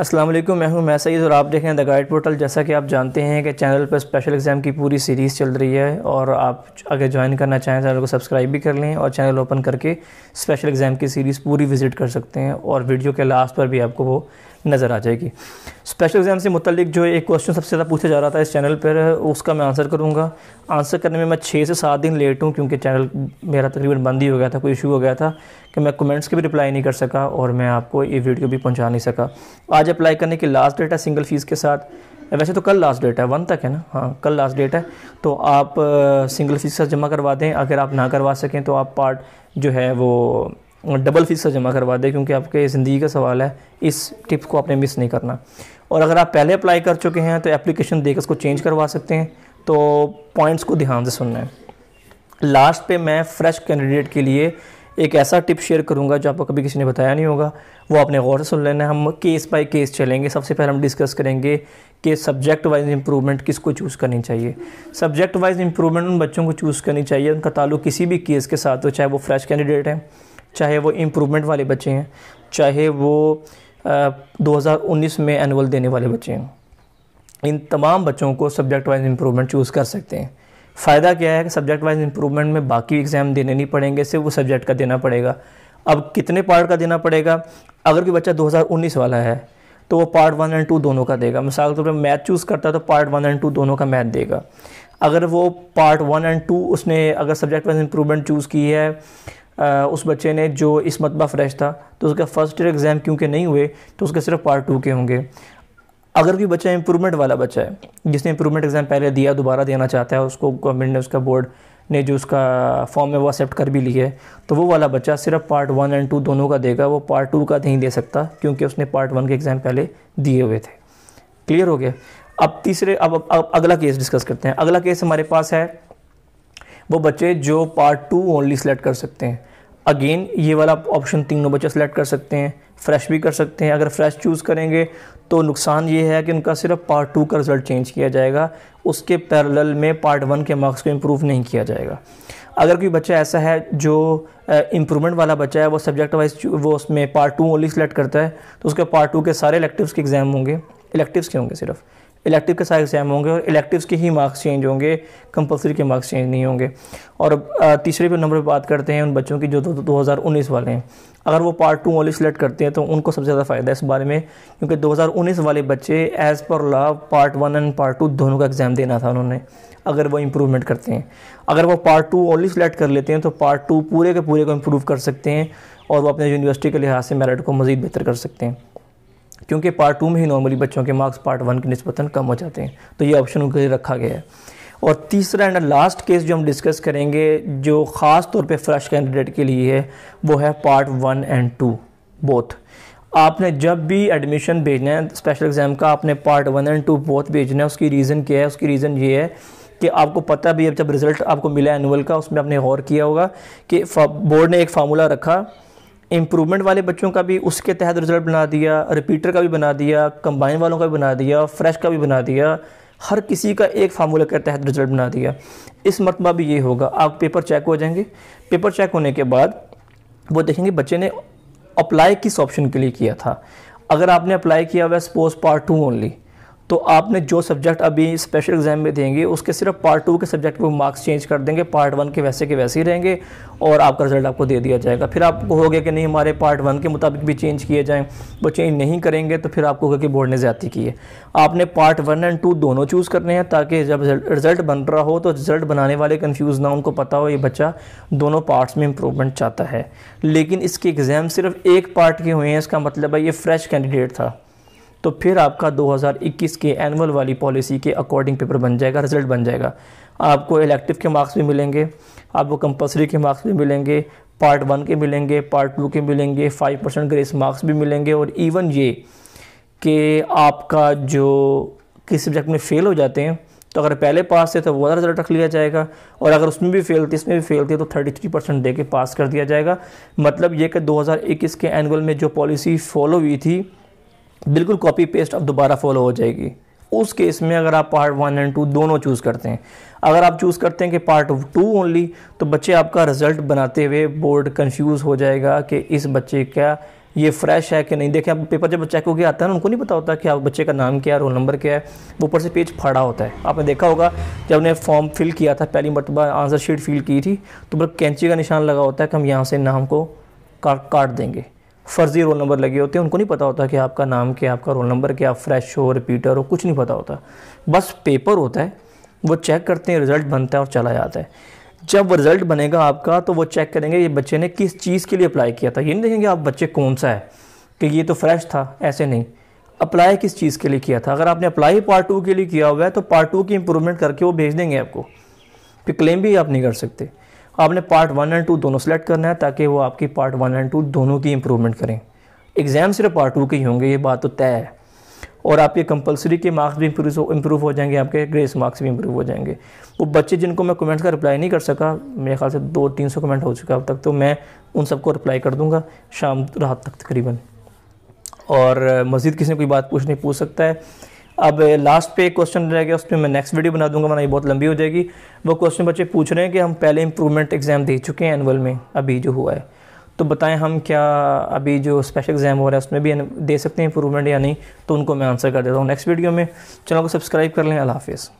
अस्सलाम वालेकुम मैं हूं मैं सईद और आप देख रहे हैं द गाइड पोर्टल जैसा कि आप जानते हैं कि चैनल पर स्पेशल एग्ज़ाम की पूरी सीरीज़ चल रही है और आप अगर ज्वाइन करना चाहें तो चैनल को सब्सक्राइब भी कर लें और चैनल ओपन करके स्पेशल एग्ज़ाम की सीरीज़ पूरी विज़िट कर सकते हैं और वीडियो के लास्ट पर भी आपको वो नज़र आ जाएगी स्पेशल एग्ज़ाम से मुतलिक जो एक क्वेश्चन सबसे ज़्यादा पूछा जा रहा था इस चैनल पर उसका मैं आंसर करूँगा आंसर करने में मैं छः से सात दिन लेट हूँ क्योंकि चैनल मेरा तकरीबन बंद ही हो गया था कोई इशू हो गया था कि मैं कमेंट्स की भी रिप्लाई नहीं कर सका और मैं आपको ये वीडियो भी पहुँचा नहीं सका आज अप्लाई करने की लास्ट डेट है सिंगल फ़ीस के साथ वैसे तो कल लास्ट डेट है वन तक है ना हाँ कल लास्ट डेट है तो आप सिंगल फ़ीस जमा करवा दें अगर आप ना करवा सकें तो आप पार्ट जो है वो डबल फीस जमा करवा दे क्योंकि आपके ज़िंदगी का सवाल है इस टिप को आपने मिस नहीं करना और अगर आप पहले अप्लाई कर चुके हैं तो एप्लीकेशन देकर उसको चेंज करवा सकते हैं तो पॉइंट्स को ध्यान से सुनना है लास्ट पे मैं फ्रेश कैंडिडेट के लिए एक ऐसा टिप शेयर करूंगा जो आपको कभी किसी ने बताया नहीं होगा वो आपने गौर से सुन लेना है हम केस बाय केस चलेंगे सबसे पहले हम डिस्कस करेंगे कि सब्जेक्ट वाइज इंप्रूवमेंट किसको चूज़ करनी चाहिए सब्जेक्ट वाइज इंप्रूवमेंट उन बच्चों को चूज़ करनी चाहिए उनका ताल्लुक किसी भी केस के साथ हो चाहे वो फ्रेश कैंडिडेट हैं चाहे वो इम्प्रूवमेंट वाले बच्चे हैं चाहे वो आ, 2019 में एनुअल देने वाले बच्चे हैं इन तमाम बच्चों को सब्जेक्ट वाइज इम्प्रूवमेंट चूज़ कर सकते हैं फ़ायदा क्या है कि सब्जेक्ट वाइज इम्प्रूवमेंट में बाकी एग्ज़ाम देने नहीं पड़ेंगे सिर्फ वो सब्जेक्ट का देना पड़ेगा अब कितने पार्ट का देना पड़ेगा अगर कोई बच्चा 2019 वाला है तो वो पार्ट वन एंड टू दोनों का देगा मिसाल के तौर पर मैथ चूज़ करता है तो पार्ट वन एंड टू दोनों का मैथ देगा अगर वो पार्ट वन एंड टू उसने अगर सब्जेक्ट वाइज इंप्रूवमेंट चूज़ की है आ, उस बच्चे ने जो इस मतबा फ्रेश था तो उसका फ़र्स्ट ईयर एग्ज़ाम क्योंकि नहीं हुए तो उसके सिर्फ पार्ट टू के होंगे अगर कोई बच्चा इंप्रूवमेंट वाला बच्चा है जिसने इंप्रूवमेंट एग्ज़ाम पहले दिया दोबारा देना चाहता है उसको गवर्नमेंट ने उसका बोर्ड ने जो उसका फॉर्म है वो एक्सेप्ट कर भी ली है तो वो वाला बच्चा सिर्फ पार्ट वन एंड टू दोनों का देगा वो पार्ट टू का नहीं दे सकता क्योंकि उसने पार्ट वन के एग्ज़ाम पहले दिए हुए थे क्लियर हो गया अब तीसरे अब, अब, अब अगला केस डिस्कस करते हैं अगला केस हमारे पास है वो बच्चे जो पार्ट टू ओनली सेलेक्ट कर सकते हैं अगेन ये वाला ऑप्शन तीनों बच्चे सेलेक्ट कर सकते हैं फ्रेश भी कर सकते हैं अगर फ्रेश चूज़ करेंगे तो नुकसान ये है कि उनका सिर्फ पार्ट टू का रिज़ल्ट चेंज किया जाएगा उसके पैरेलल में पार्ट वन के मार्क्स को इम्प्रूव नहीं किया जाएगा अगर कोई बच्चा ऐसा है जो इम्प्रूवमेंट वाला बच्चा है वो सब्जेक्ट वाइज वो उसमें पार्ट टू ओनली सेलेक्ट करता है तो उसके पार्ट टू के सारे इलेक्टिव के एग्ज़ाम होंगे इलेक्टिव के होंगे सिर्फ इलेक्टिव के सारे एग्ज़ाम होंगे और इलेक्टिव्स के ही मार्क्स चेंज होंगे कंपलसरी के मार्क्स चेंज नहीं होंगे और तीसरे पे नंबर पर बात करते हैं उन बच्चों की जो दो हज़ार उन्नीस वाले हैं अगर वो पार्ट टू वाले सिलेक्ट करते हैं तो उनको सबसे ज़्यादा फ़ायदा है इस बारे में क्योंकि दो हज़ार उन्नीस वाले बच्चे as per law part one and part two दोनों का एग्ज़ाम देना था उन्होंने अगर वो इम्प्रूवमेंट करते हैं अगर वो पार्ट टू ओनली सिलेक्ट कर लेते हैं तो पार्ट टू पूरे के पूरे को इम्प्रूव कर सकते हैं और वो अपने यूनिवर्सिटी के लिहाज से मेरिट को मज़ीद बेहतर कर सकते हैं क्योंकि पार्ट टू में ही नॉर्मली बच्चों के मार्क्स पार्ट वन के नस्बता कम हो जाते हैं तो ये ऑप्शन उनके लिए रखा गया है और तीसरा एंड लास्ट केस जो हम डिस्कस करेंगे जो ख़ास तौर पे फ्रेश कैंडिडेट के लिए है वो है part one and two both आपने जब भी एडमिशन भेजना है स्पेशल एग्ज़ाम का आपने part one and two both भेजना है उसकी रीज़न क्या है उसकी रीज़न ये है कि आपको पता भी अब जब रिज़ल्ट आपको मिला एनुअल का उसमें आपने गौर किया होगा कि बोर्ड ने एक फार्मूला रखा इम्प्रूवमेंट वाले बच्चों का भी उसके तहत रिजल्ट बना दिया रिपीटर का भी बना दिया कंबाइन वालों का भी बना दिया फ्रेश का भी बना दिया हर किसी का एक फार्मूला के तहत रिजल्ट बना दिया इस मरतबा भी ये होगा आप पेपर चेक हो जाएंगे पेपर चेक होने के बाद वो देखेंगे बच्चे ने अप्लाई किस ऑप्शन के लिए किया था अगर आपने अप्लाई किया हुआ है सपोज पार्ट टू ओनली तो आपने जो सब्जेक्ट अभी स्पेशल एग्ज़ाम में देंगे उसके सिर्फ पार्ट टू के सब्जेक्ट को मार्क्स चेंज कर देंगे पार्ट वन के वैसे के वैसे ही रहेंगे और आपका रिजल्ट आपको दे दिया जाएगा फिर आपको हो गया कि नहीं हमारे पार्ट वन के मुताबिक भी चेंज किए जाएँ वो चेंज नहीं करेंगे तो फिर आपको होगा कि बोर्ड ने ज़्यादा की है आपने पार्ट वन एंड टू दोनों चूज़ करने हैं ताकि जब रिज़ल्ट बन रहा हो तो रिज़ल्ट बनाने वाले कन्फ्यूज़ ना उनको पता हो ये बच्चा दोनों पार्ट्स में इंप्रूवमेंट चाहता है लेकिन इसके एग्ज़ाम सिर्फ एक पार्ट के हुए हैं इसका मतलब है ये फ्रेश कैंडिडेट था तो फिर आपका 2021 के एनुअल वाली पॉलिसी के अकॉर्डिंग पेपर बन जाएगा रिजल्ट बन जाएगा आपको इलेक्टिव के मार्क्स भी मिलेंगे आपको कंपलसरी के मार्क्स भी मिलेंगे पार्ट वन के मिलेंगे पार्ट टू के मिलेंगे फाइव परसेंट ग्रेस मार्क्स भी मिलेंगे और इवन ये कि आपका जो किसी सब्जेक्ट में फ़ेल हो जाते हैं तो अगर पहले पास थे तो वो रिजल्ट रख लिया जाएगा और अगर उसमें भी फेल थी इसमें भी फेल थे तो 33 परसेंट दे के पास कर दिया जाएगा मतलब ये कि 2021 के एनुअल में जो पॉलिसी फॉलो हुई थी बिल्कुल कॉपी पेस्ट अब दोबारा फॉलो हो जाएगी उस केस में अगर आप पार्ट वन एंड टू दोनों चूज़ करते हैं अगर आप चूज़ करते हैं कि पार्ट टू ओनली तो बच्चे आपका रिज़ल्ट बनाते हुए बोर्ड कंफ्यूज हो जाएगा कि इस बच्चे का ये फ्रेश है कि नहीं देखें आप पेपर जब चेक होके आता है ना उनको नहीं पता होता कि आप बच्चे का नाम क्या है रोल नंबर क्या है वो ऊपर से पेज फाड़ा होता है आपने देखा होगा जब ने फॉर्म फिल किया था पहली मरतबा आंसर शीट फिल की थी तो बस कैंची का निशान लगा होता है कि हम यहाँ से नाम को काट देंगे फ़र्ज़ी रोल नंबर लगे होते हैं उनको नहीं पता होता कि आपका नाम क्या आपका रोल नंबर क्या फ्रेश हो रिपीटर हो कुछ नहीं पता होता बस पेपर होता है वो चेक करते हैं रिज़ल्ट बनता है और चला जाता है जब रिज़ल्ट बनेगा आपका तो वो चेक करेंगे ये बच्चे ने किस चीज़ के लिए अप्लाई किया था ये नहीं देखेंगे आप बच्चे कौन सा है कि ये तो फ्रेश था ऐसे नहीं अप्लाई किस चीज़ के लिए किया था अगर आपने अप्लाई पार्ट टू के लिए किया हुआ है तो पार्ट टू की इंप्रूवमेंट करके वो भेज देंगे आपको फिर क्लेम भी आप नहीं कर सकते आपने पार्ट वन एंड टू दोनों सेलेक्ट करना है ताकि वो आपकी पार्ट वन एंड टू दोनों की इंप्रूवमेंट करें एग्ज़ाम सिर्फ पार्ट टू के ही होंगे ये बात तो तय है और आपके कंपलसरी के मार्क्स भी इम्प्रूव हो जाएंगे आपके ग्रेस मार्क्स भी इम्प्रूव हो जाएंगे वो बच्चे जिनको मैं कमेंट्स का रिप्लाई नहीं कर सका मेरे ख्याल से दो तीन सौ कमेंट हो चुका अब तक तो मैं उन सबको रिप्लाई कर दूँगा शाम रात तक तकरीबन और मज़ीद किसी ने कोई बात पूछनी पूछ सकता है अब लास्ट पे एक क्वेश्चन रह गया उस पर मैं नेक्स्ट वीडियो बना दूंगा वरना ये बहुत लंबी हो जाएगी वो क्वेश्चन बच्चे पूछ रहे हैं कि हम पहले इंप्रूवमेंट एग्ज़ाम दे चुके हैं एनुअल में अभी जो हुआ है तो बताएं हम क्या अभी जो स्पेशल एग्ज़ाम हो रहा है उसमें भी दे सकते हैं इंप्रूवमेंट या नहीं तो उनको मैं आंसर कर देता हूँ नेक्स्ट वीडियो में चैनल को सब्सक्राइब कर लें अल्लाह हाफिज़